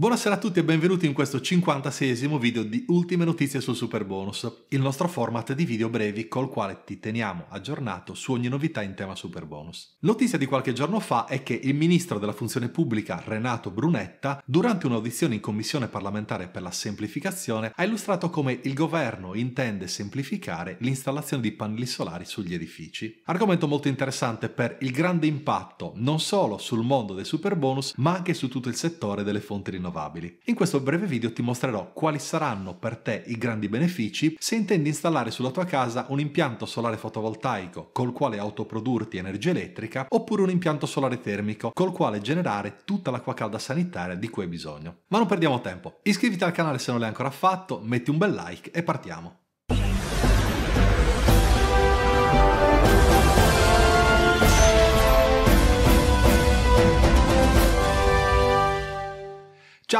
Buonasera a tutti e benvenuti in questo 56 video di Ultime Notizie sul Super Bonus, il nostro format di video brevi col quale ti teniamo aggiornato su ogni novità in tema Super Bonus. Notizia di qualche giorno fa è che il ministro della funzione pubblica Renato Brunetta, durante un'audizione in commissione parlamentare per la semplificazione, ha illustrato come il governo intende semplificare l'installazione di pannelli solari sugli edifici. Argomento molto interessante per il grande impatto non solo sul mondo del Super Bonus, ma anche su tutto il settore delle fonti rinnovabili rinnovabili. In questo breve video ti mostrerò quali saranno per te i grandi benefici se intendi installare sulla tua casa un impianto solare fotovoltaico col quale autoprodurti energia elettrica oppure un impianto solare termico col quale generare tutta l'acqua calda sanitaria di cui hai bisogno. Ma non perdiamo tempo, iscriviti al canale se non l'hai ancora fatto, metti un bel like e partiamo!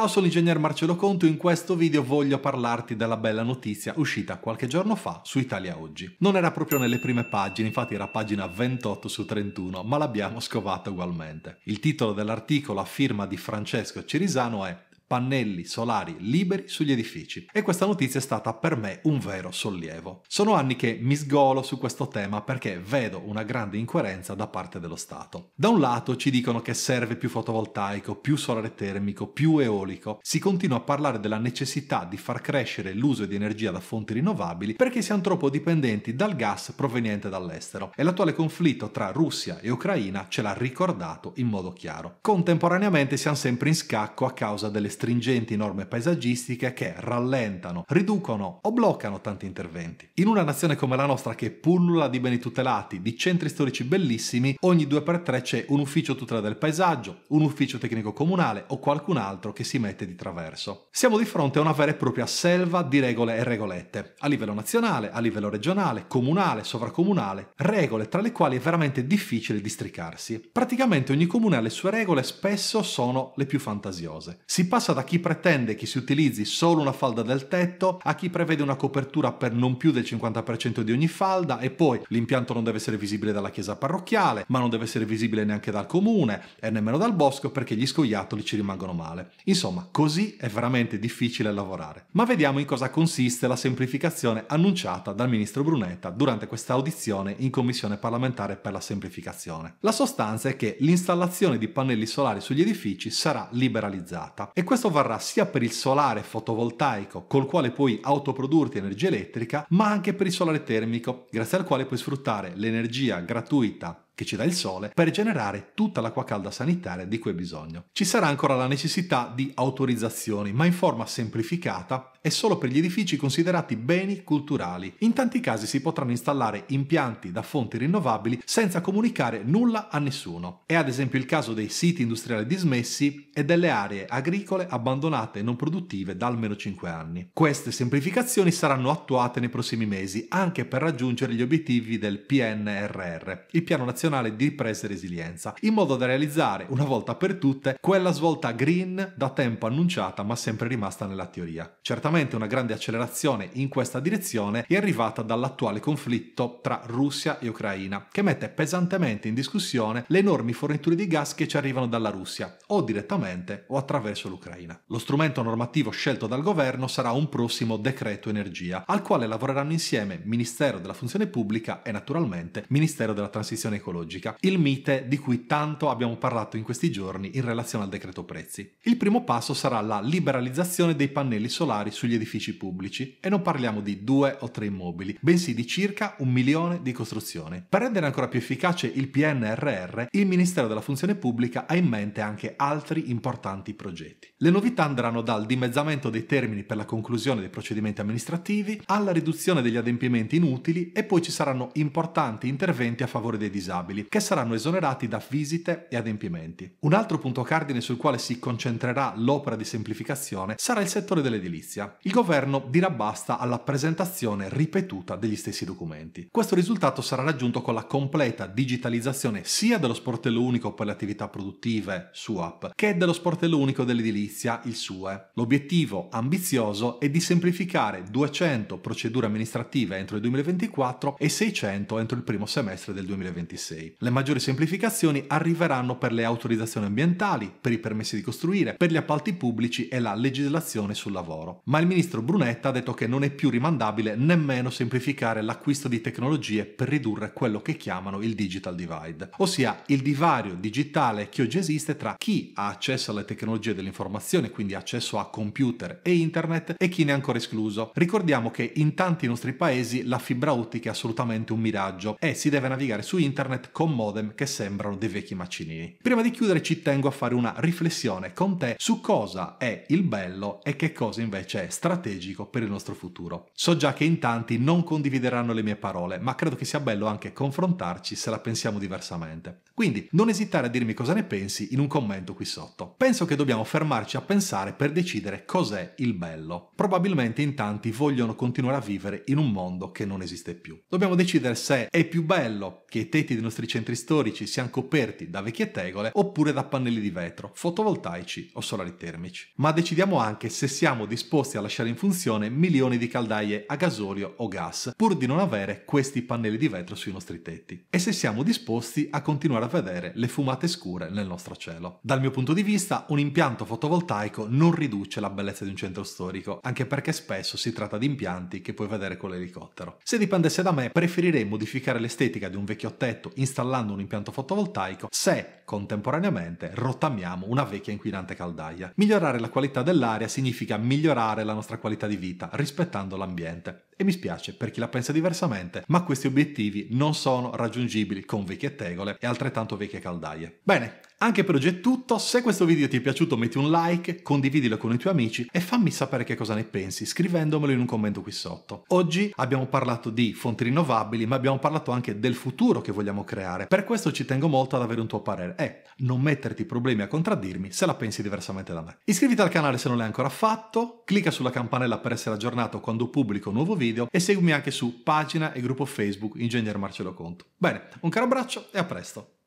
Ciao, sono l'ingegner Marcello Conto e in questo video voglio parlarti della bella notizia uscita qualche giorno fa su Italia Oggi. Non era proprio nelle prime pagine, infatti era pagina 28 su 31, ma l'abbiamo scovata ugualmente. Il titolo dell'articolo a firma di Francesco Cirisano è pannelli solari liberi sugli edifici e questa notizia è stata per me un vero sollievo. Sono anni che mi sgolo su questo tema perché vedo una grande incoerenza da parte dello Stato. Da un lato ci dicono che serve più fotovoltaico, più solare termico, più eolico, si continua a parlare della necessità di far crescere l'uso di energia da fonti rinnovabili perché siamo troppo dipendenti dal gas proveniente dall'estero e l'attuale conflitto tra Russia e Ucraina ce l'ha ricordato in modo chiaro. Contemporaneamente siamo sempre in scacco a causa delle stringenti norme paesaggistiche che rallentano, riducono o bloccano tanti interventi. In una nazione come la nostra che pullula di beni tutelati, di centri storici bellissimi, ogni 2x3 c'è un ufficio tutela del paesaggio, un ufficio tecnico comunale o qualcun altro che si mette di traverso. Siamo di fronte a una vera e propria selva di regole e regolette, a livello nazionale, a livello regionale, comunale, sovracomunale, regole tra le quali è veramente difficile districarsi. Praticamente ogni comune ha le sue regole, e spesso sono le più fantasiose. Si passa passa da chi pretende che si utilizzi solo una falda del tetto a chi prevede una copertura per non più del 50% di ogni falda e poi l'impianto non deve essere visibile dalla chiesa parrocchiale, ma non deve essere visibile neanche dal comune e nemmeno dal bosco perché gli scoiattoli ci rimangono male. Insomma, così è veramente difficile lavorare. Ma vediamo in cosa consiste la semplificazione annunciata dal ministro Brunetta durante questa audizione in Commissione parlamentare per la semplificazione. La sostanza è che l'installazione di pannelli solari sugli edifici sarà liberalizzata e questo questo varrà sia per il solare fotovoltaico, col quale puoi autoprodurti energia elettrica, ma anche per il solare termico, grazie al quale puoi sfruttare l'energia gratuita che ci dà il sole per generare tutta l'acqua calda sanitaria di cui hai bisogno. Ci sarà ancora la necessità di autorizzazioni, ma in forma semplificata è solo per gli edifici considerati beni culturali. In tanti casi si potranno installare impianti da fonti rinnovabili senza comunicare nulla a nessuno. È ad esempio il caso dei siti industriali dismessi e delle aree agricole abbandonate e non produttive da almeno 5 anni. Queste semplificazioni saranno attuate nei prossimi mesi anche per raggiungere gli obiettivi del PNRR, il Piano Nazionale di Ripresa e Resilienza, in modo da realizzare una volta per tutte quella svolta green da tempo annunciata ma sempre rimasta nella teoria. Certamente certamente una grande accelerazione in questa direzione è arrivata dall'attuale conflitto tra Russia e Ucraina, che mette pesantemente in discussione le enormi forniture di gas che ci arrivano dalla Russia, o direttamente o attraverso l'Ucraina. Lo strumento normativo scelto dal governo sarà un prossimo decreto energia, al quale lavoreranno insieme Ministero della Funzione Pubblica e naturalmente Ministero della Transizione Ecologica, il mite di cui tanto abbiamo parlato in questi giorni in relazione al decreto prezzi. Il primo passo sarà la liberalizzazione dei pannelli solari sugli edifici pubblici e non parliamo di due o tre immobili, bensì di circa un milione di costruzioni. Per rendere ancora più efficace il PNRR, il Ministero della Funzione Pubblica ha in mente anche altri importanti progetti. Le novità andranno dal dimezzamento dei termini per la conclusione dei procedimenti amministrativi alla riduzione degli adempimenti inutili e poi ci saranno importanti interventi a favore dei disabili, che saranno esonerati da visite e adempimenti. Un altro punto cardine sul quale si concentrerà l'opera di semplificazione sarà il settore dell'edilizia. Il governo dirà basta alla presentazione ripetuta degli stessi documenti. Questo risultato sarà raggiunto con la completa digitalizzazione sia dello sportello unico per le attività produttive, SUAP, che dello sportello unico dell'edilizia, il SUE. L'obiettivo ambizioso è di semplificare 200 procedure amministrative entro il 2024 e 600 entro il primo semestre del 2026. Le maggiori semplificazioni arriveranno per le autorizzazioni ambientali, per i permessi di costruire, per gli appalti pubblici e la legislazione sul lavoro. Ma il ministro Brunetta ha detto che non è più rimandabile nemmeno semplificare l'acquisto di tecnologie per ridurre quello che chiamano il digital divide, ossia il divario digitale che oggi esiste tra chi ha accesso alle tecnologie dell'informazione, quindi accesso a computer e internet, e chi ne è ancora escluso. Ricordiamo che in tanti nostri paesi la fibra ottica è assolutamente un miraggio e si deve navigare su internet con modem che sembrano dei vecchi macinini. Prima di chiudere ci tengo a fare una riflessione con te su cosa è il bello e che cosa invece è strategico per il nostro futuro. So già che in tanti non condivideranno le mie parole, ma credo che sia bello anche confrontarci se la pensiamo diversamente. Quindi non esitare a dirmi cosa ne pensi in un commento qui sotto. Penso che dobbiamo fermarci a pensare per decidere cos'è il bello. Probabilmente in tanti vogliono continuare a vivere in un mondo che non esiste più. Dobbiamo decidere se è più bello che i tetti dei nostri centri storici siano coperti da vecchie tegole oppure da pannelli di vetro, fotovoltaici o solari termici. Ma decidiamo anche se siamo disposti a a lasciare in funzione milioni di caldaie a gasolio o gas, pur di non avere questi pannelli di vetro sui nostri tetti, e se siamo disposti a continuare a vedere le fumate scure nel nostro cielo. Dal mio punto di vista, un impianto fotovoltaico non riduce la bellezza di un centro storico, anche perché spesso si tratta di impianti che puoi vedere con l'elicottero. Se dipendesse da me, preferirei modificare l'estetica di un vecchio tetto installando un impianto fotovoltaico se, contemporaneamente, rottamiamo una vecchia inquinante caldaia. Migliorare la qualità dell'aria significa migliorare la la nostra qualità di vita, rispettando l'ambiente. E mi spiace per chi la pensa diversamente, ma questi obiettivi non sono raggiungibili con vecchie tegole e altrettanto vecchie caldaie. Bene, anche per oggi è tutto, se questo video ti è piaciuto metti un like, condividilo con i tuoi amici e fammi sapere che cosa ne pensi scrivendomelo in un commento qui sotto. Oggi abbiamo parlato di fonti rinnovabili ma abbiamo parlato anche del futuro che vogliamo creare, per questo ci tengo molto ad avere un tuo parere e non metterti problemi a contraddirmi se la pensi diversamente da me. Iscriviti al canale se non l'hai ancora fatto, clicca sulla campanella per essere aggiornato quando pubblico un nuovo video video e seguimi anche su pagina e gruppo Facebook Ingegner Marcello Conto. Bene, un caro abbraccio e a presto!